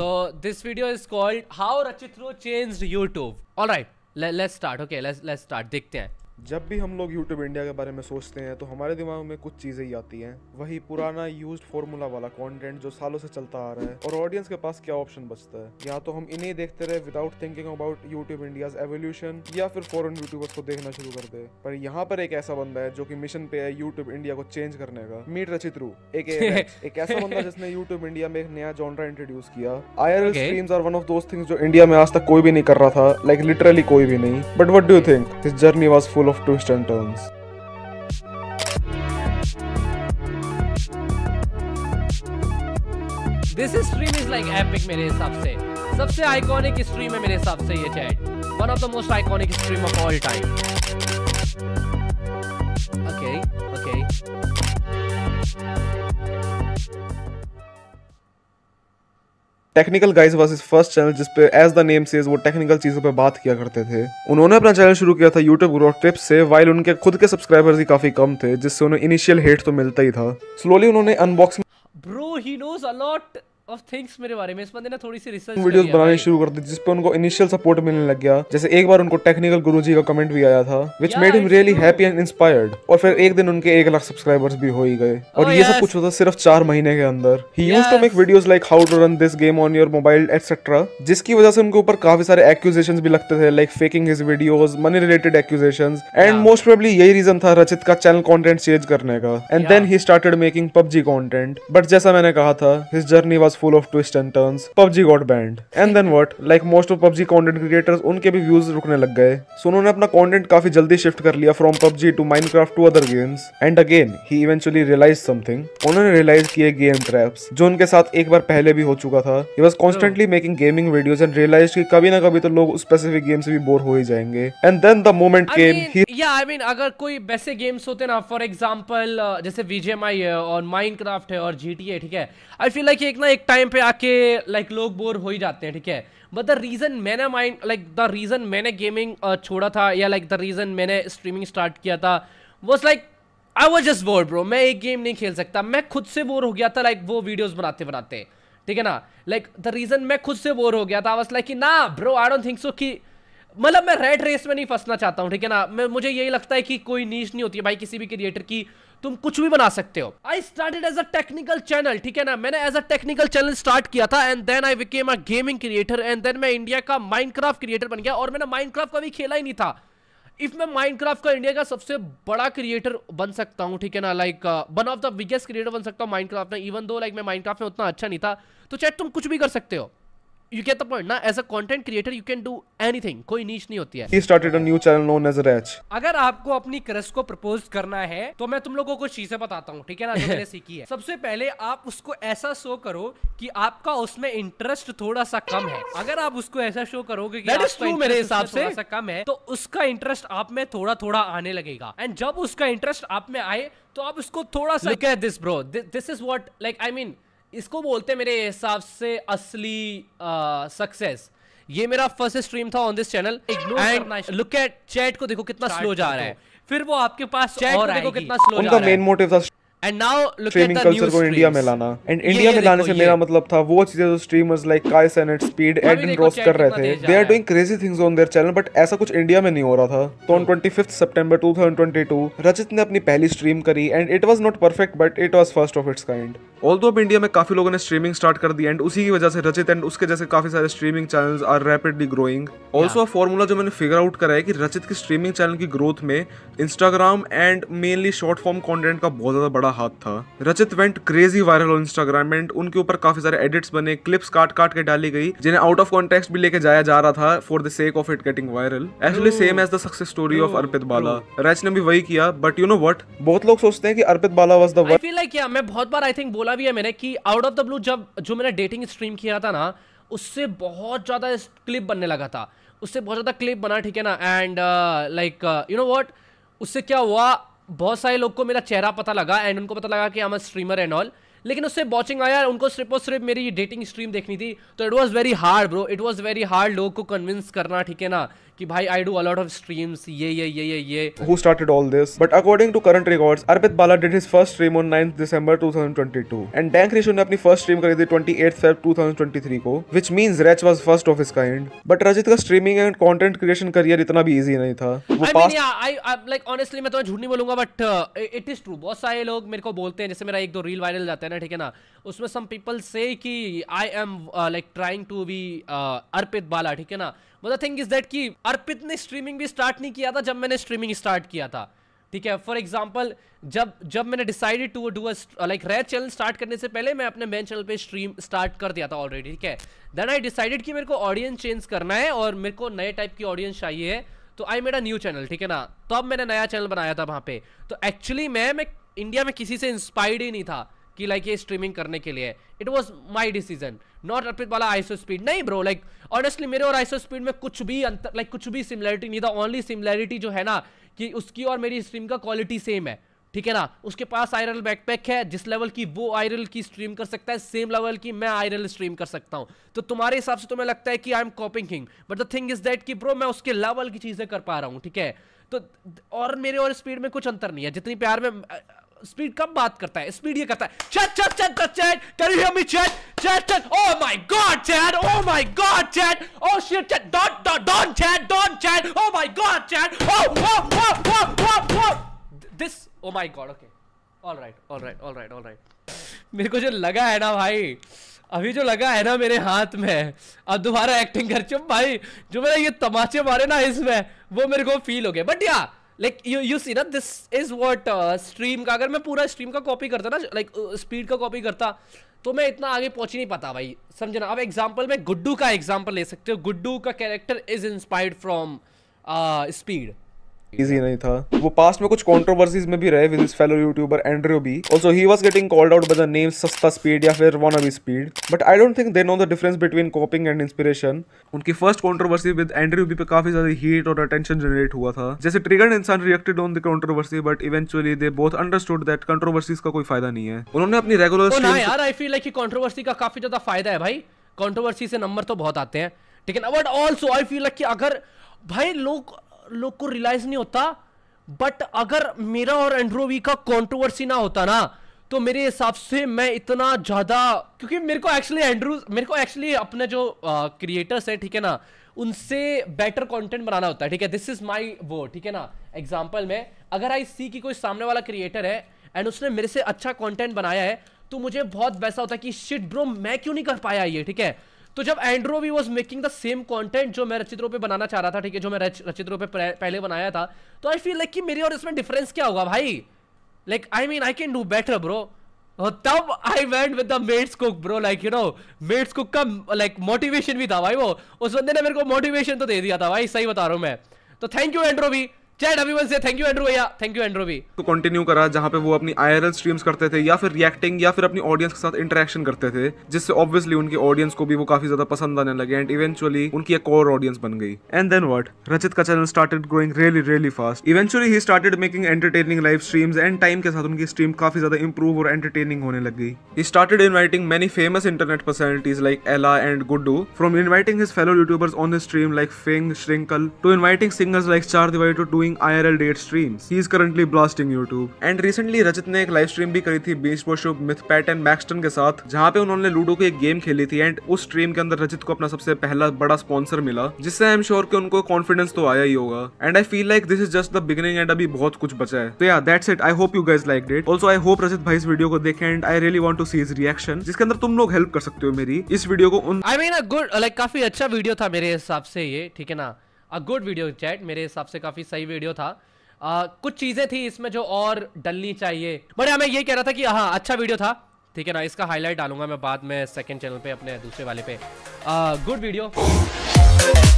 So this video is called How Rachitro Changed YouTube. All right, let, let's start. Okay, let's let's start. देखते हैं. जब भी हम लोग यूट्यूब इंडिया के बारे में सोचते हैं तो हमारे दिमाग में कुछ चीज़ें ही आती हैं वही पुराना यूज फॉर्मूला वाला कंटेंट जो सालों से चलता आ रहा है और ऑडियंस के पास क्या ऑप्शन बचता है या तो हम इन्हें देखते रहे without thinking about YouTube India evolution या फिर फॉरन यूट्यूबर्स को देखना शुरू कर दे पर यहाँ पर एक ऐसा बंदा है जो की मिशन पे है यूट्यूब इंडिया को चेंज करने का मीट रचित रू एक, एक ऐसा बंदा जिसने यूट्यूब इंडिया में एक नया जॉनरा इंट्रोड्यूस किया I R streams are one of those things जो इंडिया में आज तक कोई भी नहीं कर रहा था लाइक लिटरली कोई भी नहीं but what do think this journey was full of twists and turns. This stream is like epic मेरे हिसाब से सबसे आइकॉनिक स्ट्रीम है मेरे हिसाब से ये chat, one of the most iconic stream of all time technical guys was is first channel जिसपे एज द नेम से वो टेक्निकल चीज़ों पे बात किया करते थे उन्होंने अपना चैनल शुरू किया था यूट्यूब ग्रोथ टिप्स से वाइल उनके खुद के सब्सक्राइबर्स ही काफ़ी कम थे जिससे उन्हें इनिशियल हेट तो मिलता ही था स्लोली उन्होंने unboxing bro he knows a lot of things मेरे बारे में इस बंदे ने थोड़ी सी रिसर्च वीडियोस बनाने शुरू कर दी जिस पे उनको इनिशियल सपोर्ट मिलने लग गया जैसे एक बार उनको टेक्निकल गुरुजी का कमेंट भी आया था which made him really happy and inspired और फिर एक दिन उनके एक लाख सब्सक्राइबर्स भी हो ही गए और oh, ये सब कुछ होता सिर्फ चार महीने के अंदर ही use to make videos like how to run this game on your mobile etcetera जिसकी वजह से उनके ऊपर काफी सारे एक्यूजेशन भी लगते थे like faking his videos money related accusation and most probably यही रीजन था रचित का चैनल कंटेंट चेंज करने का and then he started making PUBG content but जैसा मैंने कहा था his journey was full of twists and turns, PUBG got banned. And then what? Like most of PUBG content creators, unke bhi views rukne lag gaye So unhone apna content kafi jaldi shift kar liya from PUBG to Minecraft to other games. And again, he eventually realized something. unhone realize किए game traps, jo unke sath ek bar pehle bhi ho chuka tha He was constantly making gaming videos and realized ki kabhi na kabhi to log us specific game se bhi bore ho hi jayenge And then the moment I came. mean, he... Yeah, I mean, agar koi वैसे games होते ना for example जैसे वीजेएमआई है और Minecraft है और GTA ठीक है आई फील लाइक एक ना एक एक टाइम पे आके लाइक like, लोग बोर हो ही जाते हैं ठीक है बट द रीज़न मैंने माइंड लाइक द रीज़न मैंने गेमिंग छोड़ा था या लाइक द रीज़न मैंने स्ट्रीमिंग स्टार्ट किया था was like I was just bore bro मैं एक गेम नहीं खेल सकता मैं खुद से बोर हो गया था लाइक like, वो वीडियोज़ बनाते बनाते ठीक है ना लाइक द रीज़न मैं खुद से बोर हो गया था वॉज लाइक कि ना bro I don't think so कि मतलब मैं रेड रेस में नहीं फंसना चाहता हूँ ठीक है ना मैं मुझे यही लगता है कि कोई नीच नहीं होती है भाई किसी भी क्रिएटर की तुम कुछ भी बना सकते हो I started as a technical channel ठीक है ना मैंने as a technical channel start किया था and then I became a gaming creator and then मैं इंडिया का क्राफ्ट क्रिएटर बन गया और मैंने माइनक्राफ्ट कभी खेला ही नहीं था इफ मैं माइनक्राफ्ट का इंडिया का सबसे बड़ा क्रिएटर बन सकता हूँ ठीक है ना like one of the biggest creator बन सकता हूँ माइंड में इवन दो लाइक मैं माइंड में उतना अच्छा नहीं था तो चाहे तुम कुछ भी कर सकते हो you get the point na as a content creator you can do anything कोई नीच नहीं होती है he started a new channel known as Rach. अगर आपको अपनी क्रश को प्रपोज करना है तो मैं तुम लोगों को कुछ चीजें बताता हूँ ठीक है ना जो मैंने सीखी है सबसे पहले आप उसको ऐसा शो करो कि आपका उसमें इंटरेस्ट थोड़ा सा कम है अगर आप उसको ऐसा शो करोगे कि आपका मेरे हिसाब से थोड़ा सा कम है तो उसका इंटरेस्ट आप में थोड़ा थोड़ा आने लगेगा एंड जब उसका इंटरेस्ट आप में आए तो आप उसको थोड़ा सा this bro this is what like I mean इसको बोलते मेरे हिसाब से असली सक्सेस ये मेरा फर्स्ट स्ट्रीम था on this channel and look at chat को देखो कितना स्लो जा रहा है फिर वो आपके पास चैट को देखो कितना स्लो जा रहा है मेन मोटिव था and now look at the new को इंडिया में लाना एंड इंडिया में लाने से मेरा मतलब था वो चीजें जो streamers like Kai's and at speed Ed and roast कर रहे थे they are doing crazy things on their channel but ऐसा कुछ इंडिया में नहीं हो रहा था तो ऑन 25th सितंबर 2022 रजत ने अपनी पहली स्ट्रीम करी and it was not perfect but it was first of its kind although अब इंडिया में काफ़ी लोगों ने स्ट्रीमिंग स्टार्ट कर दी एंड उसी की वजह से रचित एंड उसके जैसे काफ़ी सारे streaming channels are rapidly growing also formula जो मैंने फिगर आउट करा है कि रचित की स्ट्रीमिंग चैनल की ग्रोथ में Instagram and mainly short form content का बहुत ज़्यादा बड़ा हाथ था Rachit went crazy viral on Instagram and उनके ऊपर काफ़ी सारे एडिट्स बने क्लिप्स काट काट के डाली गई जिन्हें आउट ऑफ कॉन्टेक्स्ट भी लेके जाया जा रहा था for the sake of it getting viral actually same as the success story of Arpit Bala Rach ने भी वही किया बट यू नो वट बहुत लोग सोचते हैं कि Arpit Bala was the like मैं बहुत बार आई थिंक बोला बोला भी है मैंने कि आउट ऑफ द ब्लू जब जो मैंने डेटिंग स्ट्रीम किया था ना उससे बहुत ज़्यादा क्लिप बनने लगा था उससे बहुत ज़्यादा क्लिप बना ठीक है ना and like you know what उससे क्या हुआ बहुत सारे लोग को मेरा चेहरा पता लगा एंड उनको पता लगा कि आई स्ट्रीमर एंड ऑल लेकिन उससे वॉचिंग आया उनको सिर्फ और सिर्फ मेरी डेटिंग स्ट्रीम देखनी थी तो it was very hard bro it was very hard लोगों को कन्विंस करना ठीक है ना कि भाई I do a lot of streams ये ये ये ये ये who started all this but according to current records Arpit Bala did his first stream on 9th December 2022 and dank Rishu ने अपनी फर्स्ट स्ट्रीम करी थी 28th फेब 2023 को which means Rach was first of his kind but Rajit का streaming and content creation career इतना भी easy नहीं था वो पास आई yeah, I, I, मैं तो झूठ नहीं बोलूंगा बट इट इज ट्रू बहुत सारे लोग मेरे को बोलते हैं जैसे मेरा एक दो रील वायरल जाता है ना ठीक है ना उसमें सम पीपल से कि I am like trying to be Arpit Bala ठीक है ना द थिंग इज दैट कि अर्पित ने स्ट्रीमिंग भी स्टार्ट नहीं किया था जब मैंने स्ट्रीमिंग स्टार्ट किया था ठीक है फॉर एग्जाम्पल जब जब मैंने decided to do like red channel start करने से पहले मैं अपने मेन चैनल पे स्ट्रीम स्टार्ट कर दिया था ऑलरेडी ठीक है देन आई डिसाइडेड कि मेरे को ऑडियंस चेंज करना है और मेरे को नए टाइप की ऑडियंस चाहिए है तो आई मेरा न्यू चैनल ठीक है ना तो अब मैंने नया चैनल बनाया था वहाँ पे तो एक्चुअली मैं मैं इंडिया में किसी से इंस्पायर्ड ही नहीं था कि लाइक ये स्ट्रीमिंग करने के लिए it was my decision not Arpit वाला आइसो स्पीड नहीं ब्रो लाइक ऑनेस्टली मेरे और आइसो स्पीड में कुछ भी अंतर लाइक like, कुछ भी सिमिलरिटी नहीं था ओनली सिमिलरिटी जो है ना कि उसकी और मेरी स्ट्रीम का क्वालिटी सेम है ठीक है ना उसके पास आयरल बैकपैक है जिस लेवल की वो आयरल की स्ट्रीम कर सकता है सेम लेवल की मैं आयरल स्ट्रीम कर सकता हूं तो तुम्हारे हिसाब से तुम्हें लगता है कि I am copying king but the thing is that कि ब्रो मैं उसके लेवल की चीज़ें कर पा रहा हूं ठीक है तो और मेरे और स्पीड में कुछ अंतर नहीं है जितनी प्यार में स्पीड कब बात करता है स्पीड ये करता है chat chat chat chat chat can you hear me chat chat chat oh my god chat oh my god chat oh oh shit chat don't don't don't chat don't chat oh my god chat oh oh oh oh oh oh this oh my god okay alright alright alright alright मेरे को जो लगा है ना भाई अभी जो लगा है ना मेरे हाथ में अब दोबारा एक्टिंग कर चुप भाई जो मेरा ये तमाचे मारे ना इसमें वो मेरे को फील हो गया बट या लाइक यू यू सी ना दिस इज वॉट स्ट्रीम का अगर मैं पूरा स्ट्रीम का कॉपी करता ना लाइक स्पीड uh, का कॉपी करता तो मैं इतना आगे पहुंच ही नहीं पाता भाई समझे ना अब एग्जाम्पल में गुड्डू का एग्जाम्पल ले सकते हो गुड्डू का character is inspired from speed easy नहीं था वो पास्ट में कुछ कंट्रोवर्सीज में भी रहे with his fellow YouTuber Andrew B also he was getting called out by the name सस्ता स्पीड या फिर wannabe speed but I don't think they know the difference between copying and inspiration उनकी first controversy with Andrew B पे काफी ज्यादा heat और attention generate हुआ था जैसे ट्रिगर्ड इंसान reacted on the controversy but eventually they both understood that controversies का कोई फायदा नहीं है उन्होंने अपनी रेगुलर तो ना यार I feel like he controversy का काफी ज्यादा फायदा है भाई कंट्रोवर्सी से नंबर तो बहुत आते हैं लेकिन but also I feel like कि अगर भाई लोग लोग को रियलाइज नहीं होता बट अगर मेरा और एंड्रोवी का कॉन्ट्रोवर्सी ना होता ना तो मेरे हिसाब से मैं इतना ज़्यादा क्योंकि मेरे को एक्चुअली एंड्रू मेरे को एक्चुअली अपने जो क्रिएटर्स है ठीक है ना उनसे बेटर कंटेंट बनाना होता है ठीक है दिस इज़ माय वो ठीक है ना एग्जांपल में अगर आई सी की कोई सामने वाला क्रिएटर है एंड उसने मेरे से अच्छा कंटेंट बनाया है तो मुझे बहुत वैसा होता है कि शिट ब्रो मैं क्यों नहीं कर पाया ये ठीक है तो जब Andrew B was making the same content जो मैं रचित्रों पे बनाना चाह रहा था ठीक है जो मैं रचित्रों पे पहले बनाया था तो आई फील लाइक कि मेरी और इसमें डिफरेंस क्या होगा भाई like I mean I can do better bro तब I went with the maids cook bro like you know maids cook का लाइक like, मोटिवेशन भी था भाई वो उस बंदे ने मेरे को मोटिवेशन तो दे दिया था भाई सही बता रहा हूँ मैं तो थैंक यू एंड्रो भी चैट अभी से थैंक यू एंड्रू भैया थैंक यू एंड्रू भी तो कंटिन्यू करा जहाँ पे वो अपनी आईआरएल स्ट्रीम्स करते थे या फिर रिएक्टिंग या फिर अपनी ऑडियंस के साथ इंटरेक्शन करते थे जिससे ऑब्वियसली उनके ऑडियंस को भी वो काफी ज्यादा पसंद आने लगे एंड इवेंचुअली उनकी एक और ऑडियंस बन गई एंड देन वट रचित का channel started growing really really fast eventually he started making entertaining live streams and time के साथ उनकी स्ट्रीम काफी ज्यादा इंप्रूव और एंटरटेनिंग होने लग गई he started inviting many famous internet personalities like Ella and Guddu from inviting his fellow YouTubers on the stream like फिंग Shrinkhal to inviting singers like चार दिवाई to doing doing IRL date streams. He is currently blasting YouTube. And recently Rajat ने एक live stream भी करी थी beach पर शुभ मिथ पैट एंड मैक्सटन के साथ जहाँ पे उन्होंने लूडो की एक गेम खेली थी एंड उस स्ट्रीम के अंदर रजत को अपना सबसे पहला बड़ा स्पॉन्सर मिला जिससे आई एम श्योर कि उनको कॉन्फिडेंस तो आया ही होगा and I feel like this is just the beginning and अभी बहुत कुछ बचा है तो या that's it I hope you guys like that also I hope Rajat भाई इस वीडियो को देखें and I really want to see his reaction जिसके अंदर तुम लोग हेल्प कर सकते हो मेरी इस वीडियो को आई मीन गुड लाइक काफी अच्छा वीडियो था मेरे हिसाब से ये ठीक है ना अ गुड वीडियो चैट मेरे हिसाब से काफ़ी सही वीडियो था आ, कुछ चीज़ें थी इसमें जो और डलनी चाहिए बट हाँ, मैं ये कह रहा था कि हाँ अच्छा वीडियो था ठीक है ना इसका हाईलाइट डालूंगा मैं बाद में सेकेंड चैनल पे अपने दूसरे वाले पे गुड वीडियो